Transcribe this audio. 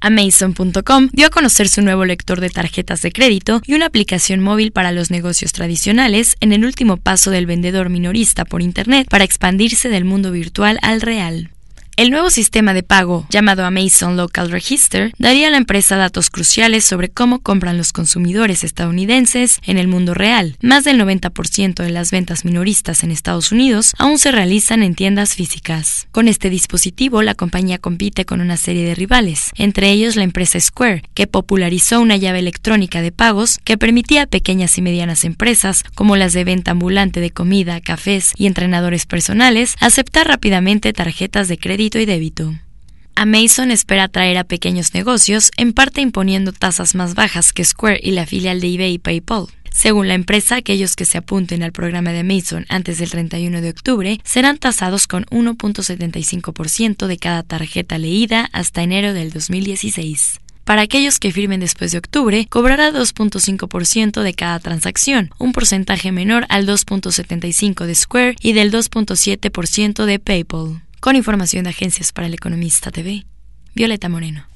Amazon.com dio a conocer su nuevo lector de tarjetas de crédito y una aplicación móvil para los negocios tradicionales en el último paso del vendedor minorista por Internet para expandirse del mundo virtual al real. El nuevo sistema de pago, llamado Amazon Local Register, daría a la empresa datos cruciales sobre cómo compran los consumidores estadounidenses en el mundo real. Más del 90% de las ventas minoristas en Estados Unidos aún se realizan en tiendas físicas. Con este dispositivo, la compañía compite con una serie de rivales, entre ellos la empresa Square, que popularizó una llave electrónica de pagos que permitía a pequeñas y medianas empresas, como las de venta ambulante de comida, cafés y entrenadores personales, aceptar rápidamente tarjetas de crédito y débito. A Mason espera atraer a pequeños negocios, en parte imponiendo tasas más bajas que Square y la filial de eBay y PayPal. Según la empresa, aquellos que se apunten al programa de Mason antes del 31 de octubre serán tasados con 1.75% de cada tarjeta leída hasta enero del 2016. Para aquellos que firmen después de octubre, cobrará 2.5% de cada transacción, un porcentaje menor al 2.75% de Square y del 2.7% de PayPal. Con información de Agencias para el Economista TV, Violeta Moreno.